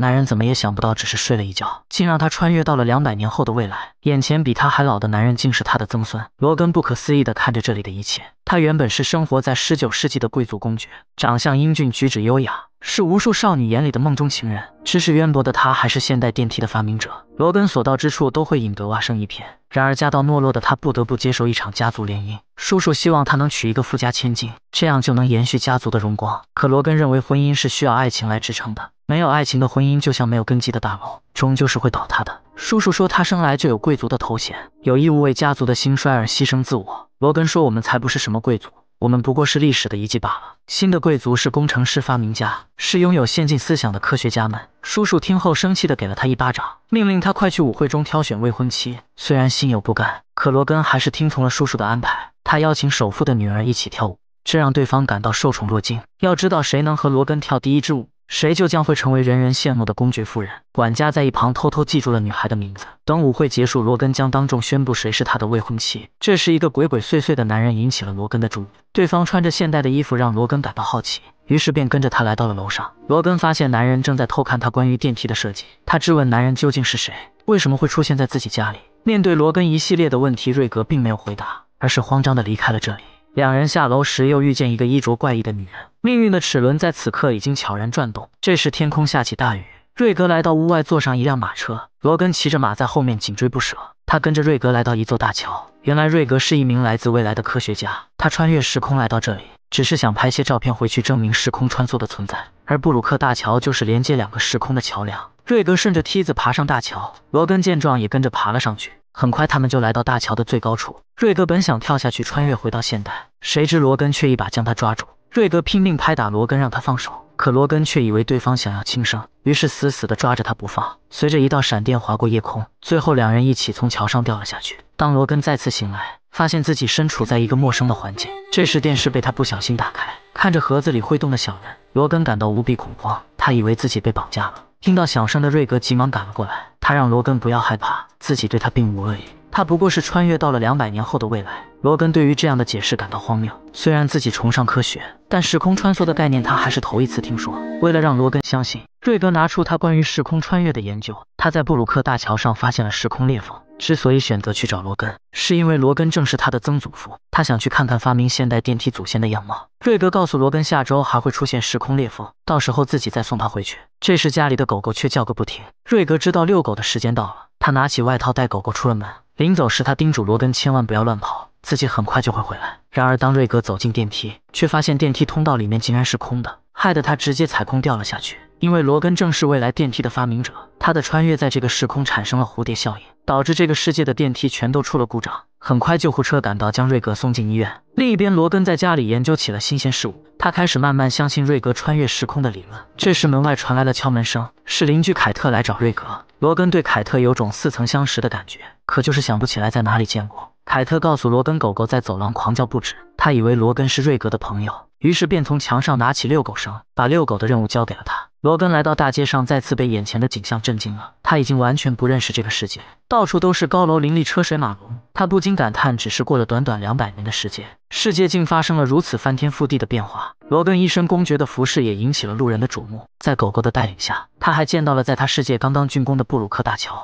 男人怎么也想不到，只是睡了一觉，竟让他穿越到了两百年后的未来。眼前比他还老的男人，竟是他的曾孙罗根。不可思议地看着这里的一切，他原本是生活在十九世纪的贵族公爵，长相英俊，举止优雅，是无数少女眼里的梦中情人。知识渊博的他，还是现代电梯的发明者。罗根所到之处，都会引得蛙声一片。然而家道没落的他，不得不接受一场家族联姻。叔叔希望他能娶一个富家千金，这样就能延续家族的荣光。可罗根认为，婚姻是需要爱情来支撑的。没有爱情的婚姻就像没有根基的大楼，终究是会倒塌的。叔叔说他生来就有贵族的头衔，有义务为家族的兴衰而牺牲自我。罗根说我们才不是什么贵族，我们不过是历史的遗迹罢了。新的贵族是工程师、发明家，是拥有先进思想的科学家们。叔叔听后生气的给了他一巴掌，命令他快去舞会中挑选未婚妻。虽然心有不甘，可罗根还是听从了叔叔的安排。他邀请首富的女儿一起跳舞，这让对方感到受宠若惊。要知道，谁能和罗根跳第一支舞？谁就将会成为人人羡慕的公爵夫人。管家在一旁偷偷记住了女孩的名字。等舞会结束，罗根将当众宣布谁是他的未婚妻。这时，一个鬼鬼祟祟的男人引起了罗根的注意。对方穿着现代的衣服，让罗根感到好奇，于是便跟着他来到了楼上。罗根发现男人正在偷看他关于电梯的设计，他质问男人究竟是谁，为什么会出现在自己家里。面对罗根一系列的问题，瑞格并没有回答，而是慌张的离开了这里。两人下楼时，又遇见一个衣着怪异的女人。命运的齿轮在此刻已经悄然转动。这时，天空下起大雨。瑞格来到屋外，坐上一辆马车。罗根骑着马在后面紧追不舍。他跟着瑞格来到一座大桥。原来，瑞格是一名来自未来的科学家，他穿越时空来到这里，只是想拍些照片回去证明时空穿梭的存在。而布鲁克大桥就是连接两个时空的桥梁。瑞格顺着梯子爬上大桥，罗根见状也跟着爬了上去。很快，他们就来到大桥的最高处。瑞格本想跳下去穿越回到现代，谁知罗根却一把将他抓住。瑞格拼命拍打罗根，让他放手，可罗根却以为对方想要轻生，于是死死地抓着他不放。随着一道闪电划过夜空，最后两人一起从桥上掉了下去。当罗根再次醒来，发现自己身处在一个陌生的环境。这时电视被他不小心打开，看着盒子里会动的小人，罗根感到无比恐慌。他以为自己被绑架了。听到响声的瑞格急忙赶了过来，他让罗根不要害怕，自己对他并无恶意，他不过是穿越到了两百年后的未来。罗根对于这样的解释感到荒谬，虽然自己崇尚科学，但时空穿梭的概念他还是头一次听说。为了让罗根相信，瑞格拿出他关于时空穿越的研究，他在布鲁克大桥上发现了时空裂缝。之所以选择去找罗根，是因为罗根正是他的曾祖父，他想去看看发明现代电梯祖先的样貌。瑞格告诉罗根，下周还会出现时空裂缝，到时候自己再送他回去。这时家里的狗狗却叫个不停，瑞格知道遛狗的时间到了，他拿起外套带狗狗出了门。临走时，他叮嘱罗根千万不要乱跑，自己很快就会回来。然而当瑞格走进电梯，却发现电梯通道里面竟然是空的。害得他直接踩空掉了下去。因为罗根正是未来电梯的发明者，他的穿越在这个时空产生了蝴蝶效应，导致这个世界的电梯全都出了故障。很快救护车赶到，将瑞格送进医院。另一边，罗根在家里研究起了新鲜事物，他开始慢慢相信瑞格穿越时空的理论。这时门外传来了敲门声，是邻居凯特来找瑞格。罗根对凯特有种似曾相识的感觉，可就是想不起来在哪里见过。凯特告诉罗根，狗狗在走廊狂叫不止。他以为罗根是瑞格的朋友，于是便从墙上拿起遛狗绳，把遛狗的任务交给了他。罗根来到大街上，再次被眼前的景象震惊了。他已经完全不认识这个世界，到处都是高楼林立、车水马龙。他不禁感叹，只是过了短短两百年的时间，世界竟发生了如此翻天覆地的变化。罗根一身公爵的服饰也引起了路人的瞩目。在狗狗的带领下，他还见到了在他世界刚刚竣工的布鲁克大桥。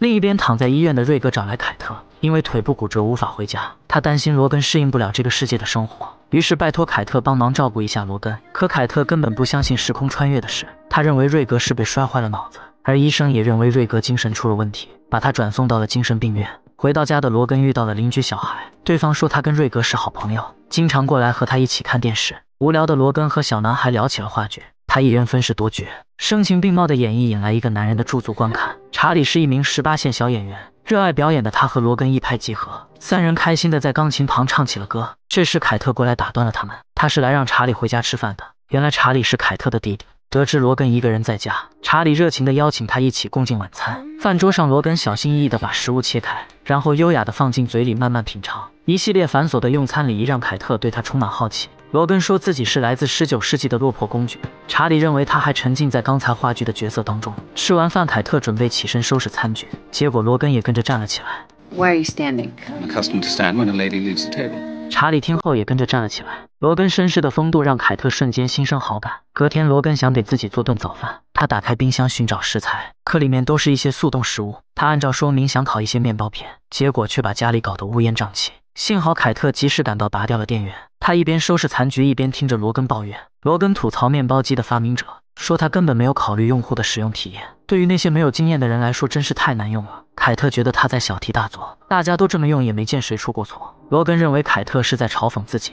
另一边躺在医院的瑞格找来凯特，因为腿部骨折无法回家，他担心罗根适应不了这个世界的生活，于是拜托凯特帮忙照顾一下罗根。可凯特根本不相信时空穿越的事，他认为瑞格是被摔坏了脑子，而医生也认为瑞格精神出了问题，把他转送到了精神病院。回到家的罗根遇到了邻居小孩，对方说他跟瑞格是好朋友，经常过来和他一起看电视。无聊的罗根和小男孩聊起了话剧。他一人分饰多角，声情并茂的演绎引来一个男人的驻足观看。查理是一名十八线小演员，热爱表演的他和罗根一拍即合，三人开心的在钢琴旁唱起了歌。这时凯特过来打断了他们，他是来让查理回家吃饭的。原来查理是凯特的弟弟。得知罗根一个人在家，查理热情的邀请他一起共进晚餐。饭桌上，罗根小心翼翼的把食物切开，然后优雅的放进嘴里慢慢品尝。一系列繁琐的用餐礼仪让凯特对他充满好奇。罗根说自己是来自19世纪的落魄公爵。查理认为他还沉浸在刚才话剧的角色当中。吃完饭，凯特准备起身收拾餐具，结果罗根也跟着站了起来。Why are you standing? I'm accustomed to stand when a lady leaves the table. 查理听后也跟着站了起来。罗根绅士的风度让凯特瞬间心生好感。隔天，罗根想给自己做顿早饭，他打开冰箱寻找食材，可里面都是一些速冻食物。他按照说明想烤一些面包片，结果却把家里搞得乌烟瘴气。幸好凯特及时赶到，拔掉了电源。他一边收拾残局，一边听着罗根抱怨。罗根吐槽面包机的发明者，说他根本没有考虑用户的使用体验，对于那些没有经验的人来说，真是太难用了。凯特觉得他在小题大做，大家都这么用，也没见谁出过错。罗根认为凯特是在嘲讽自己。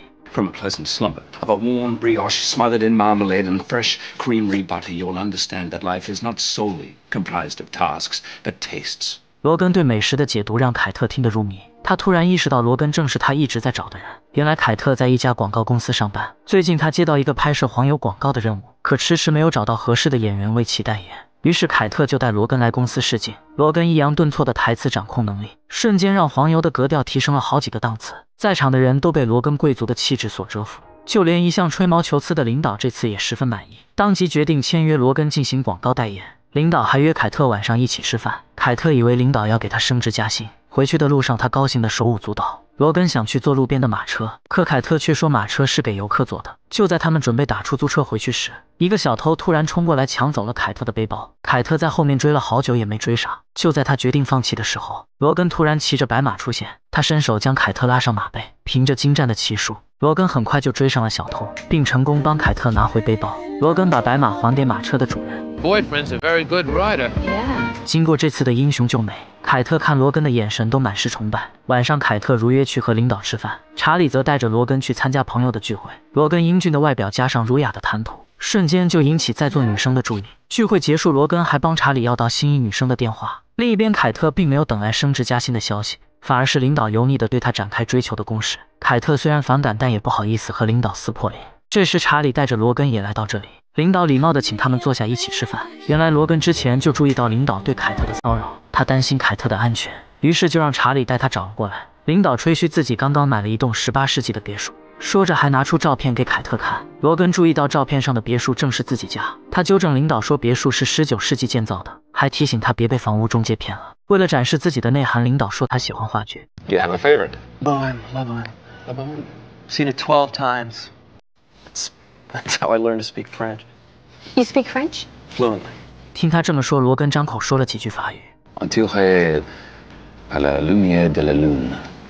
罗根对美食的解读让凯特听得入迷，他突然意识到罗根正是他一直在找的人。原来凯特在一家广告公司上班，最近他接到一个拍摄黄油广告的任务，可迟迟没有找到合适的演员为其代言。于是凯特就带罗根来公司试镜。罗根抑扬顿挫的台词掌控能力，瞬间让黄油的格调提升了好几个档次，在场的人都被罗根贵族的气质所折服，就连一向吹毛求疵的领导这次也十分满意，当即决定签约罗根进行广告代言。领导还约凯特晚上一起吃饭，凯特以为领导要给他升职加薪。回去的路上，他高兴的手舞足蹈。罗根想去坐路边的马车，可凯特却说马车是给游客坐的。就在他们准备打出租车回去时，一个小偷突然冲过来抢走了凯特的背包。凯特在后面追了好久也没追上。就在他决定放弃的时候，罗根突然骑着白马出现，他伸手将凯特拉上马背，凭着精湛的骑术，罗根很快就追上了小偷，并成功帮凯特拿回背包。罗根把白马还给马车的主人。经过这次的英雄救美，凯特看罗根的眼神都满是崇拜。晚上，凯特如约去和领导吃饭，查理则带着罗根去参加朋友的聚会。罗根英俊的外表加上儒雅的谈吐，瞬间就引起在座女生的注意。聚会结束，罗根还帮查理要到心仪女生的电话。另一边，凯特并没有等来升职加薪的消息，反而是领导油腻的对他展开追求的攻势。凯特虽然反感，但也不好意思和领导撕破脸。这时，查理带着罗根也来到这里，领导礼貌的请他们坐下一起吃饭。原来罗根之前就注意到领导对凯特的骚扰，他担心凯特的安全，于是就让查理带他找了过来。领导吹嘘自己刚刚买了一栋十八世纪的别墅，说着还拿出照片给凯特看。罗根注意到照片上的别墅正是自己家，他纠正领导说别墅是十九世纪建造的，还提醒他别被房屋中介骗了。为了展示自己的内涵，领导说他喜欢话剧。That's how I learned to speak French. You speak French? Fluently. 听他这么说，罗根张口说了几句法语。Until he, la lumière de la lune.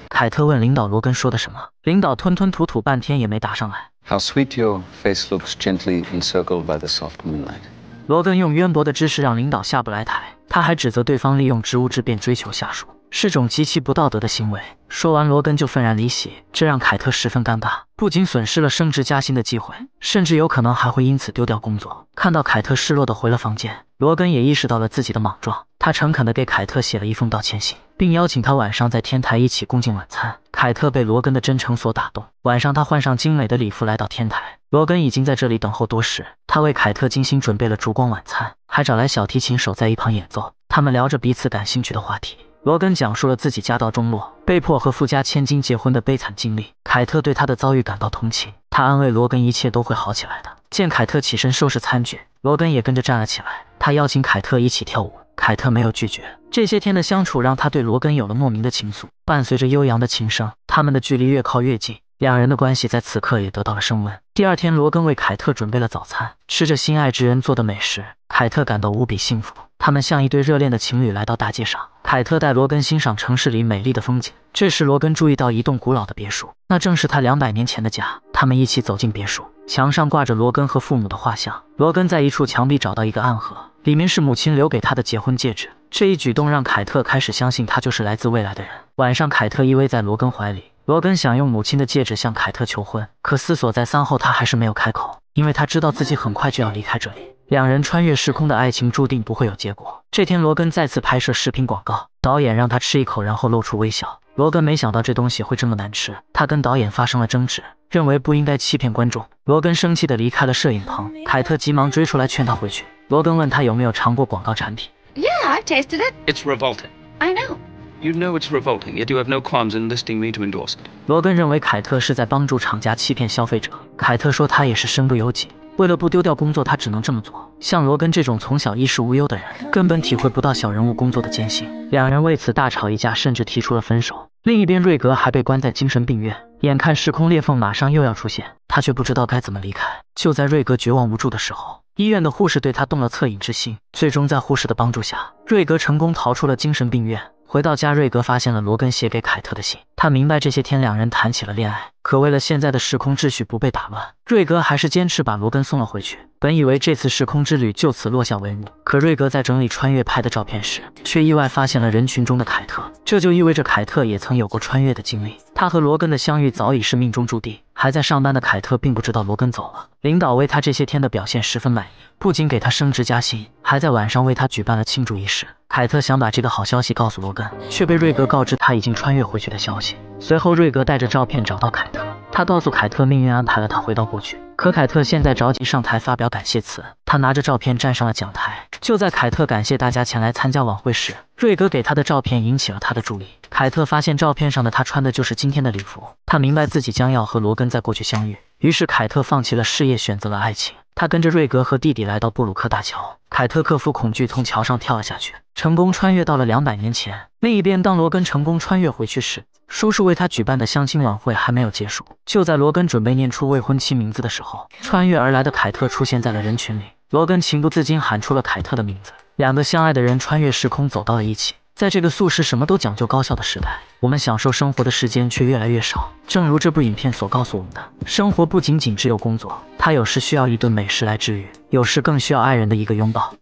凯特问领导罗根说的什么，领导吞吞吐吐半天也没答上来。How sweet your face looks, gently encircled by the soft moonlight. 罗根用渊博的知识让领导下不来台，他还指责对方利用职务之便追求下属。是种极其不道德的行为。说完，罗根就愤然离席，这让凯特十分尴尬，不仅损失了升职加薪的机会，甚至有可能还会因此丢掉工作。看到凯特失落的回了房间，罗根也意识到了自己的莽撞，他诚恳地给凯特写了一封道歉信，并邀请他晚上在天台一起共进晚餐。凯特被罗根的真诚所打动，晚上她换上精美的礼服来到天台，罗根已经在这里等候多时，他为凯特精心准备了烛光晚餐，还找来小提琴手在一旁演奏。他们聊着彼此感兴趣的话题。罗根讲述了自己家道中落，被迫和富家千金结婚的悲惨经历。凯特对他的遭遇感到同情，他安慰罗根一切都会好起来的。见凯特起身收拾餐具，罗根也跟着站了起来。他邀请凯特一起跳舞，凯特没有拒绝。这些天的相处让他对罗根有了莫名的情愫。伴随着悠扬的琴声，他们的距离越靠越近，两人的关系在此刻也得到了升温。第二天，罗根为凯特准备了早餐，吃着心爱之人做的美食。凯特感到无比幸福，他们像一对热恋的情侣来到大街上。凯特带罗根欣赏城市里美丽的风景。这时，罗根注意到一栋古老的别墅，那正是他两百年前的家。他们一起走进别墅，墙上挂着罗根和父母的画像。罗根在一处墙壁找到一个暗盒，里面是母亲留给他的结婚戒指。这一举动让凯特开始相信他就是来自未来的人。晚上，凯特依偎在罗根怀里，罗根想用母亲的戒指向凯特求婚，可思索再三后，他还是没有开口，因为他知道自己很快就要离开这里。两人穿越时空的爱情注定不会有结果。这天，罗根再次拍摄视频广告，导演让他吃一口，然后露出微笑。罗根没想到这东西会这么难吃，他跟导演发生了争执，认为不应该欺骗观众。罗根生气的离开了摄影棚，凯特急忙追出来劝他回去。罗根问他有没有尝过广告产品。Yeah, I've tasted it. It's revolting. I know. You know it's revolting. Yet you have no qualms in listing me to endorse it. 罗根认为凯特是在帮助厂家欺骗消费者。凯特说他也是身不由己。为了不丢掉工作，他只能这么做。像罗根这种从小衣食无忧的人，根本体会不到小人物工作的艰辛。两人为此大吵一架，甚至提出了分手。另一边，瑞格还被关在精神病院，眼看时空裂缝马上又要出现，他却不知道该怎么离开。就在瑞格绝望无助的时候，医院的护士对他动了恻隐之心。最终，在护士的帮助下，瑞格成功逃出了精神病院。回到家，瑞格发现了罗根写给凯特的信。他明白这些天两人谈起了恋爱，可为了现在的时空秩序不被打乱，瑞格还是坚持把罗根送了回去。本以为这次时空之旅就此落下帷幕，可瑞格在整理穿越拍的照片时，却意外发现了人群中的凯特。这就意味着凯特也曾有过穿越的经历。他和罗根的相遇早已是命中注定。还在上班的凯特并不知道罗根走了，领导为他这些天的表现十分满意，不仅给他升职加薪，还在晚上为他举办了庆祝仪式。凯特想把这个好消息告诉罗根，却被瑞格告知他已经穿越回去的消息。随后，瑞格带着照片找到凯特，他告诉凯特，命运安排了他回到过去。可凯特现在着急上台发表感谢词，他拿着照片站上了讲台。就在凯特感谢大家前来参加晚会时，瑞格给他的照片引起了他的注意。凯特发现照片上的他穿的就是今天的礼服，他明白自己将要和罗根在过去相遇。于是，凯特放弃了事业，选择了爱情。他跟着瑞格和弟弟来到布鲁克大桥，凯特克服恐惧，从桥上跳了下去，成功穿越到了两百年前。另一边，当罗根成功穿越回去时，叔叔为他举办的相亲晚会还没有结束。就在罗根准备念出未婚妻名字的时候，穿越而来的凯特出现在了人群里。罗根情不自禁喊出了凯特的名字，两个相爱的人穿越时空走到了一起。在这个素食什么都讲究高效的时代，我们享受生活的时间却越来越少。正如这部影片所告诉我们的，生活不仅仅只有工作，它有时需要一顿美食来治愈，有时更需要爱人的一个拥抱。